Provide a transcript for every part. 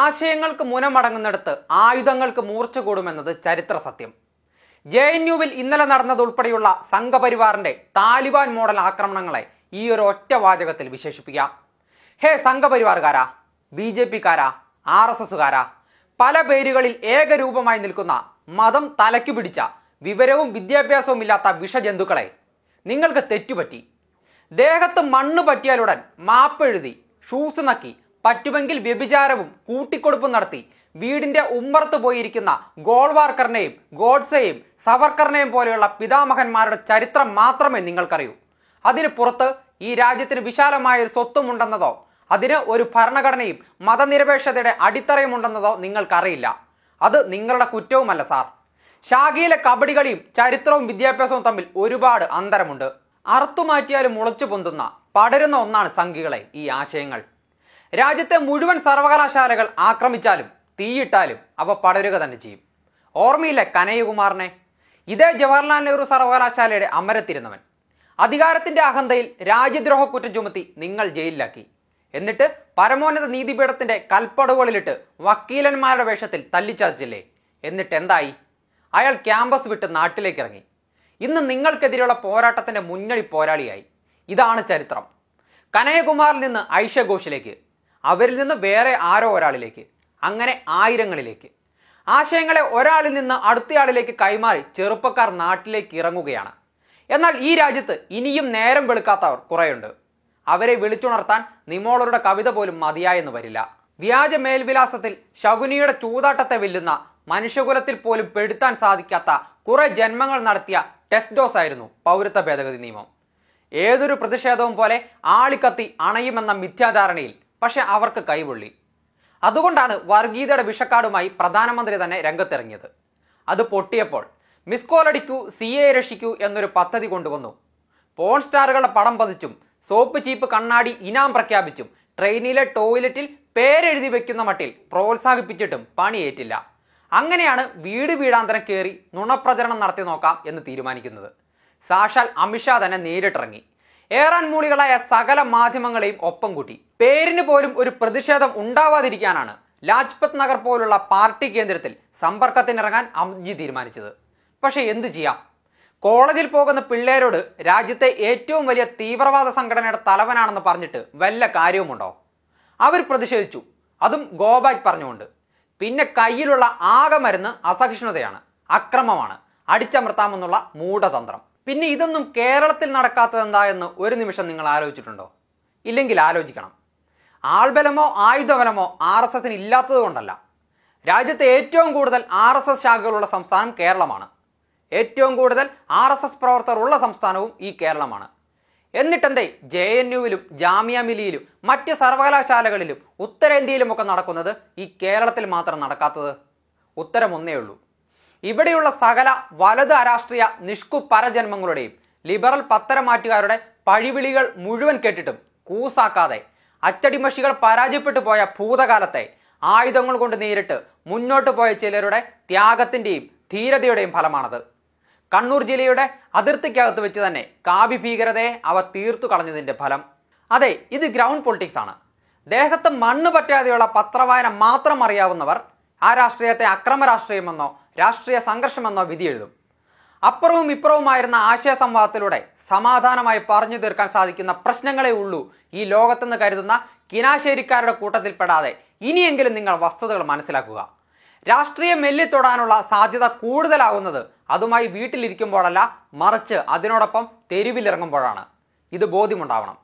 ആശയങ്ങൾക്ക് മുനമടങ്ങുന്നിടത്ത് ആയുധങ്ങൾക്ക് മൂർച്ച കൂടുമെന്നത് ചരിത്ര സത്യം ജെ എൻ യുവിൽ ഇന്നലെ നടന്നതുൾപ്പെടെയുള്ള സംഘപരിവാറിന്റെ താലിബാൻ മോഡൽ ആക്രമണങ്ങളെ ഈ ഒരു ഒറ്റ വാചകത്തിൽ വിശേഷിപ്പിക്കാം ഹേ സംഘപരിവാറുകാരാ ബി ജെ പിക്കാരാ ആർ എസ് എസുകാരാ പല പേരുകളിൽ ഏകരൂപമായി നിൽക്കുന്ന മതം തലയ്ക്കു പിടിച്ച വിവരവും വിദ്യാഭ്യാസവും ഇല്ലാത്ത വിഷജന്തുക്കളെ നിങ്ങൾക്ക് തെറ്റുപറ്റി ദേഹത്ത് മണ്ണ് പറ്റിയാലുടൻ മാപ്പെഴുതി ഷൂസ് നക്കി പറ്റുമെങ്കിൽ വ്യഭിചാരവും കൂട്ടിക്കൊടുപ്പും നടത്തി വീടിന്റെ ഉമ്മർത്ത് പോയിരിക്കുന്ന ഗോൾവാർക്കറിനെയും ഗോഡ്സെയും സവർക്കറിനെയും പോലെയുള്ള പിതാമഹന്മാരുടെ ചരിത്രം മാത്രമേ നിങ്ങൾക്കറിയൂ അതിന് പുറത്ത് ഈ രാജ്യത്തിന് വിശാലമായ ഒരു സ്വത്തുമുണ്ടെന്നതോ അതിന് ഒരു ഭരണഘടനയും മതനിരപേക്ഷതയുടെ അടിത്തറയും ഉണ്ടെന്നതോ നിങ്ങൾക്കറിയില്ല അത് നിങ്ങളുടെ കുറ്റവുമല്ല സാർ ഷാഖിയിലെ കബഡികളിയും ചരിത്രവും വിദ്യാഭ്യാസവും തമ്മിൽ ഒരുപാട് അന്തരമുണ്ട് അറുത്തുമാറ്റിയാലും മുളച്ചു പൊന്തുന്ന പടരുന്ന ഒന്നാണ് സംഘികളെ ഈ ആശയങ്ങൾ രാജ്യത്തെ മുഴുവൻ സർവകലാശാലകൾ ആക്രമിച്ചാലും തീയിട്ടാലും അവ പടരുക തന്നെ ചെയ്യും ഓർമ്മയില്ല കനയ്യകുമാറിനെ ഇതേ ജവഹർലാൽ നെഹ്റു സർവകലാശാലയുടെ അമരത്തിരുന്നവൻ അധികാരത്തിന്റെ അഹന്തയിൽ രാജ്യദ്രോഹ കുറ്റം ചുമത്തി നിങ്ങൾ ജയിലിലാക്കി എന്നിട്ട് പരമോന്നത നീതിപീഠത്തിന്റെ കൽപ്പടവുകളിലിട്ട് വക്കീലന്മാരുടെ വേഷത്തിൽ തല്ലിച്ചാച്ചില്ലേ എന്നിട്ട് എന്തായി അയാൾ ക്യാമ്പസ് വിട്ട് നാട്ടിലേക്ക് ഇറങ്ങി ഇന്ന് നിങ്ങൾക്കെതിരെയുള്ള പോരാട്ടത്തിന്റെ മുന്നണി പോരാളിയായി ഇതാണ് ചരിത്രം കനയകുമാറിൽ നിന്ന് ഐഷ ഘോഷിലേക്ക് അവരിൽ നിന്ന് വേറെ ആരോ ഒരാളിലേക്ക് അങ്ങനെ ആയിരങ്ങളിലേക്ക് ആശയങ്ങളെ ഒരാളിൽ നിന്ന് അടുത്തയാളിലേക്ക് കൈമാറി ചെറുപ്പക്കാർ നാട്ടിലേക്ക് ഇറങ്ങുകയാണ് എന്നാൽ ഈ രാജ്യത്ത് ഇനിയും നേരം വെളുക്കാത്തവർ കുറേയുണ്ട് അവരെ വിളിച്ചുണർത്താൻ നിമോളരുടെ കവിത പോലും മതിയായെന്ന് വരില്ല വ്യാജ മേൽവിലാസത്തിൽ ശകുനിയുടെ ചൂതാട്ടത്തെ വെല്ലുന്ന മനുഷ്യകുലത്തിൽ പോലും പെടുത്താൻ സാധിക്കാത്ത കുറെ ജന്മങ്ങൾ നടത്തിയ ടെസ്റ്റ് ഡോസ് ആയിരുന്നു പൗരത്വ ഭേദഗതി നിയമം ഏതൊരു പ്രതിഷേധവും പോലെ ആളിക്കത്തി അണയുമെന്ന മിഥ്യാധാരണയിൽ പക്ഷേ അവർക്ക് കൈവള്ളി അതുകൊണ്ടാണ് വർഗീതയുടെ വിഷക്കാടുമായി പ്രധാനമന്ത്രി തന്നെ രംഗത്തിറങ്ങിയത് അത് പൊട്ടിയപ്പോൾ മിസ് കോളടിക്കൂ സി എ രക്ഷിക്കൂ എന്നൊരു പദ്ധതി കൊണ്ടുവന്നു പോൺ സ്റ്റാറുകളുടെ പടം പതിച്ചും സോപ്പ് ചീപ്പ് കണ്ണാടി ഇനാം പ്രഖ്യാപിച്ചും ട്രെയിനിലെ ടോയ്ലറ്റിൽ പേരെഴുതി വെക്കുന്ന മട്ടിൽ പ്രോത്സാഹിപ്പിച്ചിട്ടും പണിയേറ്റില്ല അങ്ങനെയാണ് വീട് വീടാന്തരം കയറി നുണപ്രചരണം നടത്തി നോക്കാം എന്ന് തീരുമാനിക്കുന്നത് സാക്ഷാൽ അമിത്ഷാ തന്നെ നേരിട്ടിറങ്ങി ഏറാൻ മൂളികളായ സകല മാധ്യമങ്ങളെയും ഒപ്പം കൂട്ടി പേരിന് പോലും ഒരു പ്രതിഷേധം ഉണ്ടാവാതിരിക്കാനാണ് ലാജ്പത് നഗർ പോലുള്ള പാർട്ടി കേന്ദ്രത്തിൽ സമ്പർക്കത്തിനിറങ്ങാൻ അംജി തീരുമാനിച്ചത് പക്ഷേ എന്തു ചെയ്യാം കോളേജിൽ പോകുന്ന പിള്ളേരോട് രാജ്യത്തെ ഏറ്റവും വലിയ തീവ്രവാദ സംഘടനയുടെ തലവനാണെന്ന് പറഞ്ഞിട്ട് വല്ല കാര്യവുമുണ്ടോ അവർ പ്രതിഷേധിച്ചു അതും ഗോബാക് പറഞ്ഞുകൊണ്ട് പിന്നെ കയ്യിലുള്ള ആകെ മരുന്ന് അസഹിഷ്ണുതയാണ് അക്രമമാണ് അടിച്ചമർത്താമെന്നുള്ള മൂഢതന്ത്രം പിന്നെ ഇതൊന്നും കേരളത്തിൽ നടക്കാത്തത് എന്താ എന്ന് ഒരു നിമിഷം നിങ്ങൾ ആലോചിച്ചിട്ടുണ്ടോ ഇല്ലെങ്കിൽ ആലോചിക്കണം ആൾബലമോ ആയുധബലമോ ആർ എസ് എസിന് ഇല്ലാത്തത് കൊണ്ടല്ല രാജ്യത്തെ ഏറ്റവും കൂടുതൽ ആർ എസ് എസ് ശാഖകളുള്ള സംസ്ഥാനം കേരളമാണ് ഏറ്റവും കൂടുതൽ ആർ എസ് എസ് പ്രവർത്തകർ ഉള്ള സംസ്ഥാനവും ഈ കേരളമാണ് എന്നിട്ടെന്തേ ജെ എൻ യുവിലും ജാമ്യ മിലിയിലും മറ്റ് സർവകലാശാലകളിലും ഉത്തരേന്ത്യയിലുമൊക്കെ നടക്കുന്നത് ഈ കേരളത്തിൽ മാത്രം നടക്കാത്തത് ഉത്തരമൊന്നേ ഉള്ളൂ ഇവിടെയുള്ള സകല വലത് അരാഷ്ട്രീയ നിഷ്കു പരജന്മങ്ങളുടെയും ലിബറൽ പത്തരമാറ്റുകാരുടെ പഴിവിളികൾ മുഴുവൻ കേട്ടിട്ടും കൂസാക്കാതെ അച്ചടിമഷികൾ പരാജയപ്പെട്ടു പോയ ഭൂതകാലത്തെ ആയുധങ്ങൾ കൊണ്ട് നേരിട്ട് മുന്നോട്ട് പോയ ചിലരുടെ ത്യാഗത്തിൻ്റെയും ധീരതയുടെയും ഫലമാണത് കണ്ണൂർ ജില്ലയുടെ അതിർത്തിക്കകത്ത് വെച്ച് തന്നെ കാവ്യ ഭീകരതയെ അവ തീർത്തു കളഞ്ഞതിൻ്റെ ഫലം അതെ ഇത് ഗ്രൗണ്ട് പൊളിറ്റിക്സ് ആണ് ദേഹത്ത് മണ്ണ് പറ്റാതെയുള്ള പത്രവായന മാത്രം അറിയാവുന്നവർ ആ രാഷ്ട്രീയത്തെ അക്രമ രാഷ്ട്രീയമെന്നോ രാഷ്ട്രീയ വിധി എഴുതും അപ്പുറവും ഇപ്പുറവുമായിരുന്ന ആശയ സംവാദത്തിലൂടെ സമാധാനമായി പറഞ്ഞു തീർക്കാൻ സാധിക്കുന്ന പ്രശ്നങ്ങളെ ഉള്ളൂ ഈ ലോകത്തെന്ന് കരുതുന്ന കിനാശേരിക്കാരുടെ കൂട്ടത്തിൽപ്പെടാതെ ഇനിയെങ്കിലും നിങ്ങൾ വസ്തുതകൾ മനസ്സിലാക്കുക രാഷ്ട്രീയം മെല്ലിത്തൊടാനുള്ള സാധ്യത കൂടുതലാകുന്നത് അതുമായി വീട്ടിലിരിക്കുമ്പോഴല്ല മറിച്ച് അതിനോടൊപ്പം തെരുവിലിറങ്ങുമ്പോഴാണ് ഇത് ബോധ്യമുണ്ടാവണം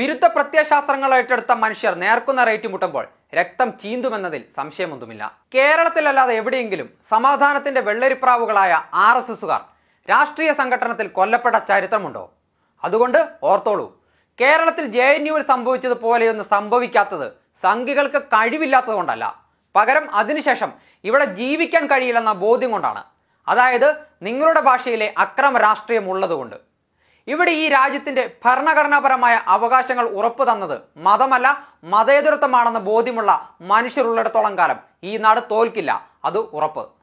വിരുദ്ധ പ്രത്യയശാസ്ത്രങ്ങൾ ഏറ്റെടുത്ത മനുഷ്യർ നേർക്കുന്ന റേറ്റ് മുട്ടുമ്പോൾ രക്തം ചീന്തുമെന്നതിൽ സംശയമൊന്നുമില്ല കേരളത്തിലല്ലാതെ എവിടെയെങ്കിലും സമാധാനത്തിന്റെ വെള്ളരിപ്രാവുകളായ ആർ എസ് എസുകാർ രാഷ്ട്രീയ സംഘടനത്തിൽ കൊല്ലപ്പെട്ട ചരിത്രമുണ്ടോ അതുകൊണ്ട് ഓർത്തോളൂ കേരളത്തിൽ ജെ എൻ യുവിൽ സംഭവിച്ചതുപോലെയൊന്നും സംഭവിക്കാത്തത് സംഘികൾക്ക് കഴിവില്ലാത്തതുകൊണ്ടല്ല പകരം അതിനുശേഷം ഇവിടെ ജീവിക്കാൻ കഴിയില്ലെന്ന ബോധ്യം കൊണ്ടാണ് അതായത് നിങ്ങളുടെ ഭാഷയിലെ അക്രമ രാഷ്ട്രീയം ഉള്ളതുകൊണ്ട് ഇവിടെ ഈ രാജ്യത്തിന്റെ ഭരണഘടനാപരമായ അവകാശങ്ങൾ ഉറപ്പു തന്നത് മതമല്ല മതേതരത്വമാണെന്ന ബോധ്യമുള്ള മനുഷ്യരുള്ളിടത്തോളം കാലം ഈ നാട് തോൽക്കില്ല അത് ഉറപ്പ്